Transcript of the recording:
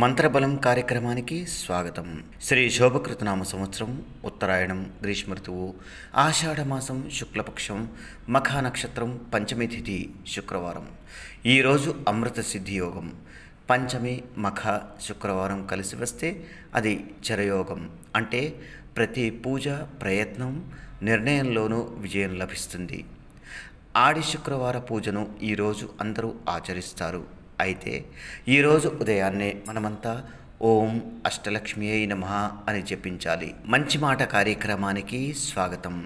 మంత్రబలం కార్యక్రమానికి స్వాగతం శ్రీ శోభకృతనామ సంవత్సరం ఉత్తరాయణం గ్రీష్మ ఋతువు ఆషాఢమాసం శుక్లపక్షం మఖా నక్షత్రం పంచమి తిథి శుక్రవారం ఈరోజు అమృత సిద్ధి యోగం పంచమి మఖ శుక్రవారం కలిసి వస్తే అది చరయోగం అంటే ప్రతి పూజ ప్రయత్నం నిర్ణయంలోనూ విజయం లభిస్తుంది ఆడి శుక్రవార పూజను ఈరోజు అందరూ ఆచరిస్తారు అయితే ఈరోజు ఉదయాన్నే మనమంతా ఓం అష్టలక్ష్మి అయిన మహా అని జపించాలి మంచి మాట కార్యక్రమానికి స్వాగతం